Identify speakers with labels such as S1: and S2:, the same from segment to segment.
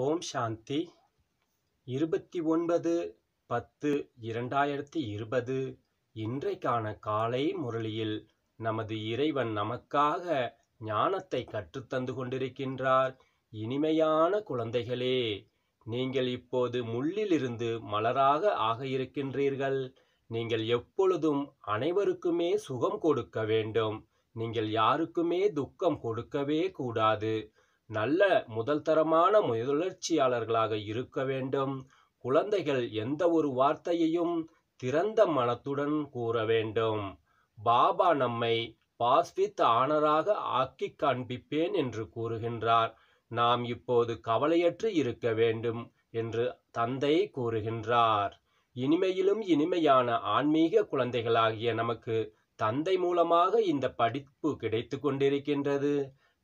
S1: ஓம் சாந்தி இருபத்தி ஒன்பது பத்து இரண்டாயிரத்தி இருபது இன்றைக்கான காலை முரளியில் நமது இறைவன் நமக்காக ஞானத்தை கற்றுத்தந்து கொண்டிருக்கின்றார் இனிமையான குழந்தைகளே நீங்கள் இப்போது முள்ளிலிருந்து மலராக ஆக இருக்கின்றீர்கள் நீங்கள் எப்பொழுதும் அனைவருக்குமே சுகம் கொடுக்க வேண்டும் நீங்கள் யாருக்குமே துக்கம் கொடுக்கவே கூடாது நல்ல முதல் தரமான முதலர்ச்சியாளர்களாக இருக்க வேண்டும் குழந்தைகள் எந்த ஒரு வார்த்தையையும் திறந்த மனத்துடன் கூற வேண்டும் பாபா நம்மை பாஸ்வித் ஆனராக ஆக்கி காண்பிப்பேன் என்று கூறுகின்றார் நாம் இப்போது கவலையற்று இருக்க வேண்டும் என்று தந்தை கூறுகின்றார் இனிமையிலும் இனிமையான ஆன்மீக குழந்தைகளாகிய நமக்கு தந்தை மூலமாக இந்த படிப்பு கிடைத்து கொண்டிருக்கின்றது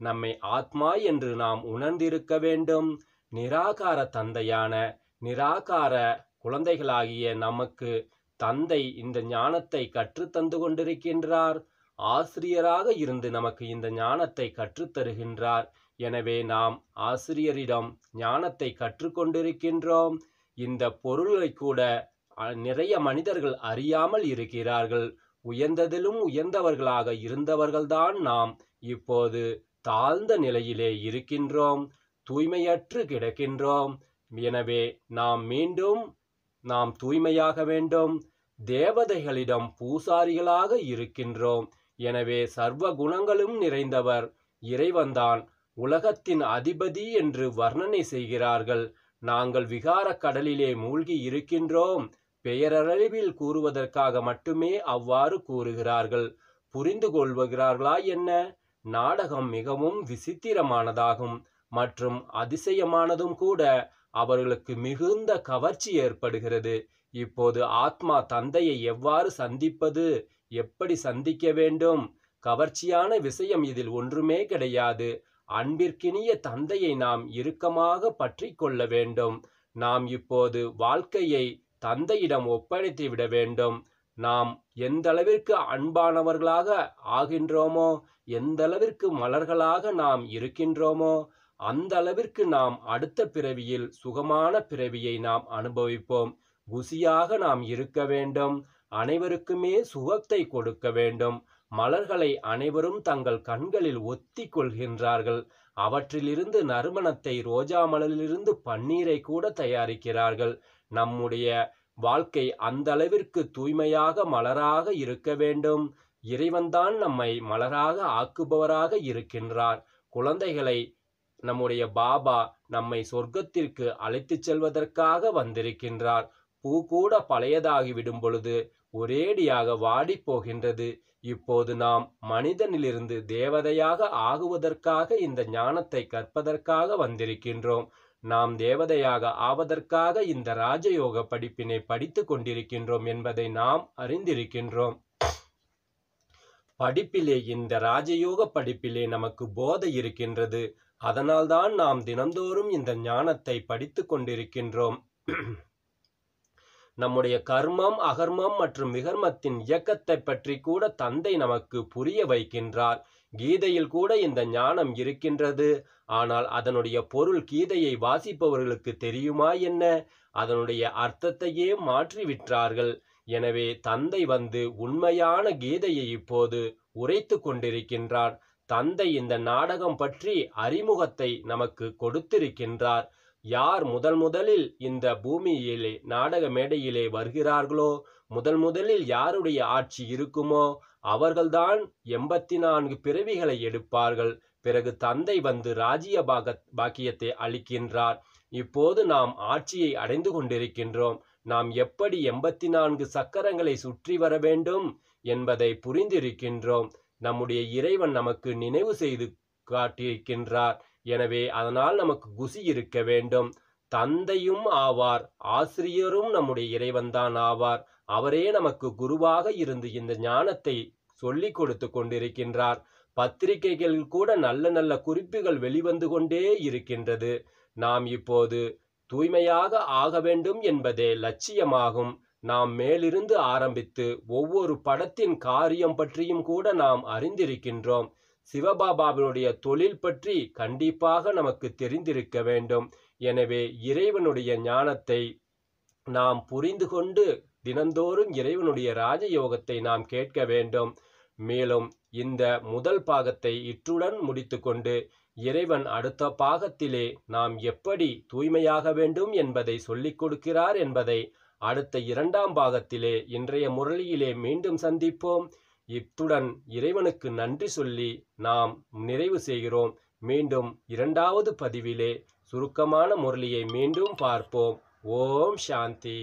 S1: நம்மை ஆத்மா என்று நாம் உணர்ந்திருக்க வேண்டும் நிராகார தந்தையான நிராகார குழந்தைகளாகிய நமக்கு தந்தை இந்த ஞானத்தை கற்றுத்தந்து கொண்டிருக்கின்றார் ஆசிரியராக இருந்து நமக்கு இந்த ஞானத்தை கற்றுத்தருகின்றார் எனவே நாம் ஆசிரியரிடம் ஞானத்தை கற்றுக்கொண்டிருக்கின்றோம் இந்த பொருளை கூட நிறைய மனிதர்கள் அறியாமல் இருக்கிறார்கள் உயர்ந்ததிலும் உயர்ந்தவர்களாக இருந்தவர்கள்தான் நாம் இப்போது தாழ்ந்த நிலையிலே இருக்கின்றோம் தூய்மையற்று கிடக்கின்றோம் எனவே நாம் மீண்டும் நாம் தூய்மையாக வேண்டும் தேவதைகளிடம் பூசாரிகளாக இருக்கின்றோம் எனவே சர்வ குணங்களும் நிறைந்தவர் இறைவன்தான் உலகத்தின் அதிபதி என்று வர்ணனை செய்கிறார்கள் நாங்கள் விகார கடலிலே மூழ்கி இருக்கின்றோம் பெயரளவில் கூறுவதற்காக மட்டுமே அவ்வாறு கூறுகிறார்கள் புரிந்து கொள்வகிறார்களா என்ன நாடகம் மிகவும் விசித்திரமானதாகும் மற்றும் அதிசயமானதும் கூட அவர்களுக்கு மிகுந்த கவர்ச்சி ஏற்படுகிறது இப்போது ஆத்மா தந்தையை எவ்வாறு சந்திப்பது எப்படி சந்திக்க வேண்டும் கவர்ச்சியான விஷயம் இதில் ஒன்றுமே கிடையாது அன்பிற்கினிய தந்தையை நாம் இறுக்கமாக பற்றி கொள்ள வேண்டும் நாம் இப்போது வாழ்க்கையை தந்தையிடம் ஒப்படைத்து விட வேண்டும் நாம் எந்த அளவிற்கு அன்பானவர்களாக ஆகின்றோமோ எந்த அளவிற்கு மலர்களாக நாம் இருக்கின்றோமோ அந்த அளவிற்கு நாம் அடுத்த பிறவியில் சுகமான பிறவியை நாம் அனுபவிப்போம் குசியாக நாம் இருக்க வேண்டும் அனைவருக்குமே சுகத்தை கொடுக்க வேண்டும் மலர்களை அனைவரும் தங்கள் கண்களில் ஒத்தி கொள்கின்றார்கள் அவற்றிலிருந்து நறுமணத்தை ரோஜா மலரிலிருந்து பன்னீரை கூட தயாரிக்கிறார்கள் நம்முடைய வாழ்க்கை அந்த அளவிற்கு தூய்மையாக மலராக இருக்க வேண்டும் இறைவன்தான் நம்மை மலராக ஆக்குபவராக இருக்கின்றார் குழந்தைகளை நம்முடைய பாபா நம்மை சொர்க்கத்திற்கு அழைத்துச் செல்வதற்காக வந்திருக்கின்றார் பூ கூட பழையதாகி விடும் பொழுது ஒரேடியாக வாடி போகின்றது இப்போது நாம் மனிதனிலிருந்து தேவதையாக ஆகுவதற்காக இந்த ஞானத்தை கற்பதற்காக வந்திருக்கின்றோம் நாம் தேவதையாக ஆவதற்காக இந்த ராஜயோக படிப்பினை படித்து கொண்டிருக்கின்றோம் என்பதை நாம் அறிந்திருக்கின்றோம் படிப்பிலே இந்த ராஜயோக படிப்பிலே நமக்கு போதை இருக்கின்றது அதனால்தான் நாம் தினந்தோறும் இந்த ஞானத்தை படித்து கொண்டிருக்கின்றோம் நம்முடைய கர்மம் அகர்மம் மற்றும் விகர்மத்தின் இயக்கத்தை பற்றி கூட தந்தை நமக்கு புரிய வைக்கின்றார் கீதையில் கூட இந்த ஞானம் இருக்கின்றது ஆனால் அதனுடைய பொருள் கீதையை வாசிப்பவர்களுக்கு தெரியுமா என்ன அதனுடைய அர்த்தத்தையே மாற்றிவிட்டார்கள் எனவே தந்தை வந்து உண்மையான கீதையை இப்போது உரைத்து கொண்டிருக்கின்றார் தந்தை இந்த நாடகம் பற்றி அறிமுகத்தை நமக்கு கொடுத்திருக்கின்றார் யார் முதல் முதலில் இந்த பூமியிலே நாடக மேடையிலே வருகிறார்களோ முதல் முதலில் யாருடைய ஆட்சி இருக்குமோ அவர்கள்தான் எண்பத்தி நான்கு பிறவிகளை எடுப்பார்கள் பிறகு தந்தை வந்து ராஜ்ய பாக்கியத்தை அளிக்கின்றார் இப்போது நாம் ஆட்சியை அடைந்து கொண்டிருக்கின்றோம் நாம் எப்படி எண்பத்தி நான்கு சக்கரங்களை சுற்றி வர வேண்டும் என்பதை புரிந்திருக்கின்றோம் நம்முடைய இறைவன் நமக்கு நினைவு செய்து காட்டியிருக்கின்றார் எனவே அதனால் நமக்கு குசி இருக்க வேண்டும் தந்தையும் ஆவார் ஆசிரியரும் நம்முடைய இறைவன்தான் ஆவார் அவரே நமக்கு குருவாக இருந்து இந்த ஞானத்தை சொல்லிக் கொடுத்து கொண்டிருக்கின்றார் பத்திரிகைகளில் கூட நல்ல நல்ல குறிப்புகள் வெளிவந்து கொண்டே இருக்கின்றது நாம் இப்போது தூய்மையாக ஆக வேண்டும் என்பதே லட்சியமாகும் நாம் மேலிருந்து ஆரம்பித்து ஒவ்வொரு படத்தின் காரியம் பற்றியும் கூட நாம் அறிந்திருக்கின்றோம் சிவபாபாவினுடைய தொழில் பற்றி கண்டிப்பாக நமக்கு தெரிந்திருக்க வேண்டும் எனவே இறைவனுடைய ஞானத்தை நாம் புரிந்து கொண்டு தினந்தோறும் இறைவனுடைய ராஜயோகத்தை நாம் கேட்க வேண்டும் மேலும் இந்த முதல் பாகத்தை இற்றுடன் முடித்துக்கொண்டு இறைவன் அடுத்த பாகத்திலே நாம் எப்படி தூய்மையாக வேண்டும் என்பதை சொல்லிக் கொடுக்கிறார் என்பதை அடுத்த இரண்டாம் பாகத்திலே இன்றைய முரளியிலே மீண்டும் சந்திப்போம் இத்துடன் இறைவனுக்கு நன்றி சொல்லி நாம் நிறைவு செய்கிறோம் மீண்டும் இரண்டாவது பதிவிலே சுருக்கமான முரளியை மீண்டும் பார்ப்போம் ஓம் சாந்தி